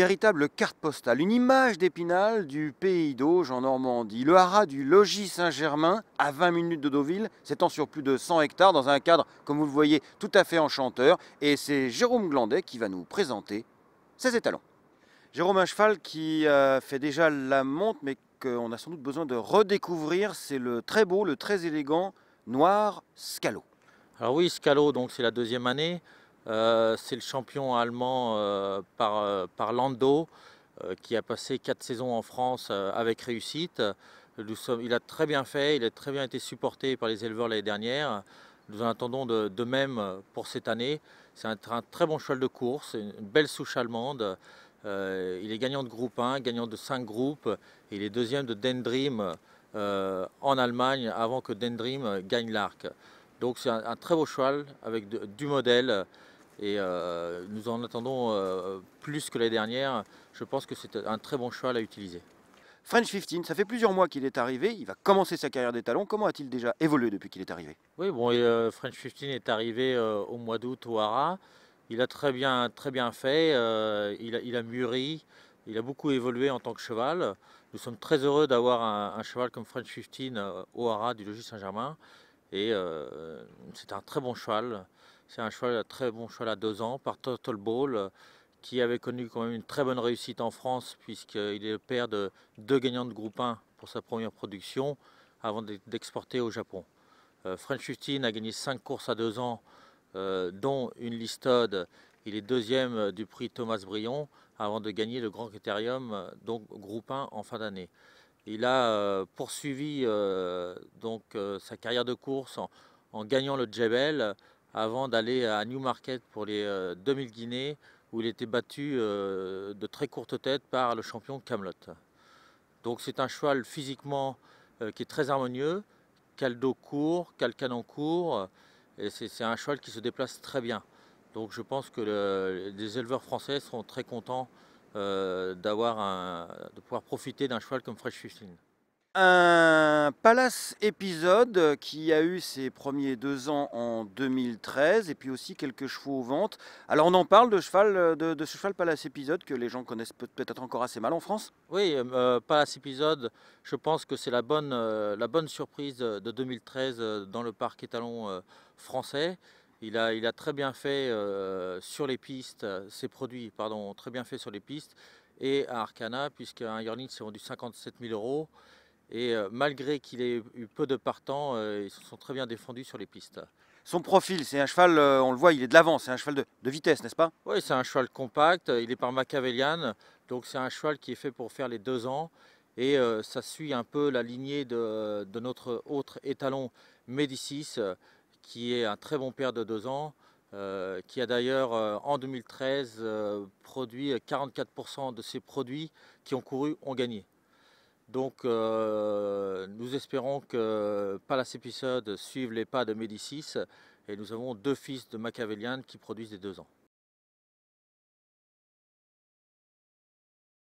véritable carte postale, une image d'Épinal du pays d'Auge en Normandie. Le haras du logis Saint-Germain, à 20 minutes de Deauville, s'étend sur plus de 100 hectares dans un cadre, comme vous le voyez, tout à fait enchanteur. Et c'est Jérôme Glandet qui va nous présenter ses étalons. Jérôme, un qui fait déjà la monte, mais qu'on a sans doute besoin de redécouvrir, c'est le très beau, le très élégant noir Scalo. Alors oui, Scalo, donc c'est la deuxième année. Euh, c'est le champion allemand euh, euh, par, Lando qui a passé quatre saisons en France avec réussite. il a très bien fait, il a très bien été supporté par les éleveurs l'année dernière. Nous en attendons de, même pour cette année. C'est un, très bon cheval de course, une belle souche allemande. il est gagnant de groupe 1, gagnant de 5 groupes. il est deuxième de Dendrim en Allemagne avant que Dendrim gagne l'arc. Donc c'est un, très beau cheval avec du modèle. Et euh, nous en attendons euh, plus que l'année dernière. Je pense que c'est un très bon cheval à utiliser. French 15, ça fait plusieurs mois qu'il est arrivé, il va commencer sa carrière des talons. Comment a-t-il déjà évolué depuis qu'il est arrivé Oui, bon, euh, French 15 est arrivé au mois d'août au Hara. Il a très bien, très bien fait, il a, mûri, il a beaucoup évolué en tant que cheval. Nous sommes très heureux d'avoir un, cheval comme French 15 au Hara du Logis Saint-Germain. Et c'est un très bon cheval. C'est un cheval, un très bon cheval à deux ans par Total Ball euh, qui avait connu quand même une très bonne réussite en France puisqu'il est le père de deux gagnants de groupe 1 pour sa première production avant d'exporter au Japon. Euh, French 15 a gagné cinq courses à deux ans, euh, dont une listode. Il est deuxième du prix Thomas Brion avant de gagner le Grand Critérium, donc groupe 1 en fin d'année. Il a poursuivi donc, sa carrière de course en, en gagnant le Jebel avant d'aller à Newmarket pour les 2000 euh, Guinées où il était battu euh, de très courte tête par le champion Camelot. Donc c'est un cheval physiquement euh, qui est très harmonieux, caldo court, calcanon court, et c'est un cheval qui se déplace très bien. Donc je pense que les éleveurs français seront très contents de pouvoir profiter d'un cheval comme Fresh un Palace épisode qui a eu ses premiers deux ans en 2013 et puis aussi quelques chevaux aux ventes. Alors on en parle de, cheval, de, ce cheval Palace Episode que les gens connaissent peut-être encore assez mal en France Oui, euh, euh, Palace Episode, je pense que c'est la bonne, euh, la bonne surprise de 2013 dans le parc étalon français. Il a, il a, très bien fait sur les pistes, ses produits, pardon, très bien fait sur les pistes et à Arcana puisqu'un yearling s'est vendu 57 000 euros. Et euh, malgré qu'il ait eu peu de partants, euh, ils se sont très bien défendus sur les pistes. Son profil, c'est un cheval, euh, on le voit, il est de l'avant, c'est un cheval de, vitesse, n'est-ce pas Oui, c'est un cheval compact, il est par Machiavellian, donc c'est un cheval qui est fait pour faire les deux ans. Et ça suit un peu la lignée de, notre autre étalon Médicis, qui est un très bon père de deux ans, qui a d'ailleurs en 2013 produit 44% de ses produits qui ont couru ont gagné. Donc euh, nous espérons que Palace Episode suive les pas de Médicis et nous avons deux fils de Machiavellian qui produisent des deux ans.